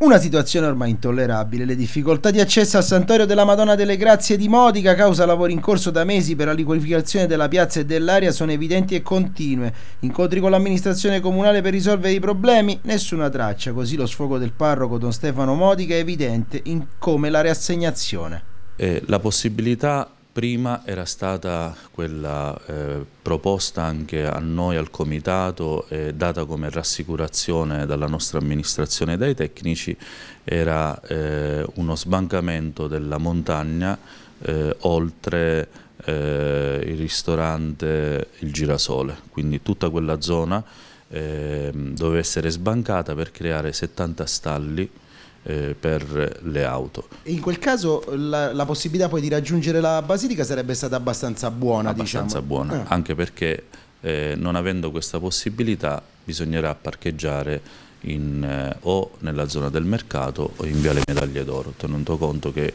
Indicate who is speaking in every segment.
Speaker 1: Una situazione ormai intollerabile, le difficoltà di accesso al Santuario della Madonna delle Grazie di Modica causa lavori in corso da mesi per la riqualificazione della piazza e dell'area sono evidenti e continue, incontri con l'amministrazione comunale per risolvere i problemi, nessuna traccia, così lo sfogo del parroco Don Stefano Modica è evidente in come la riassegnazione.
Speaker 2: Eh, la possibilità Prima era stata quella eh, proposta anche a noi, al Comitato, eh, data come rassicurazione dalla nostra amministrazione e dai tecnici, era eh, uno sbancamento della montagna eh, oltre eh, il ristorante Il Girasole, quindi tutta quella zona eh, doveva essere sbancata per creare 70 stalli eh, per le auto. in quel caso la, la, possibilità
Speaker 1: poi di raggiungere la Basilica sarebbe stata abbastanza buona? Diciamo. Abbastanza diciamo. buona,
Speaker 2: ah. anche perché eh, non avendo questa possibilità bisognerà parcheggiare in, eh, o nella zona del mercato o in Viale Medaglie d'Oro, tenendo conto che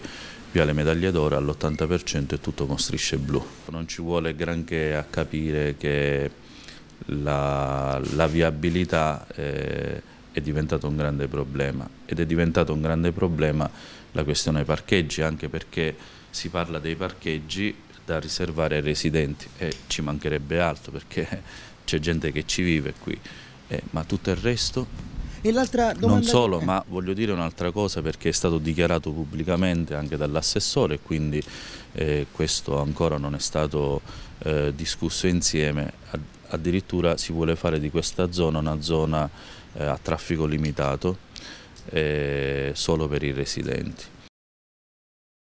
Speaker 2: Viale Medaglie d'Oro all'80% è tutto con strisce blu. Non ci vuole granché a capire che la, la viabilità eh, è diventato un grande problema ed è diventato un grande problema la questione dei parcheggi anche perché si parla dei parcheggi da riservare ai residenti e ci mancherebbe altro perché c'è gente che ci vive qui eh, ma tutto il resto
Speaker 1: Domanda... Non solo, ma
Speaker 2: voglio dire un'altra cosa perché è stato dichiarato pubblicamente anche dall'assessore, quindi eh, questo ancora non è stato eh, discusso insieme. Addirittura si vuole fare di questa zona una zona eh, a traffico limitato eh, solo per i residenti.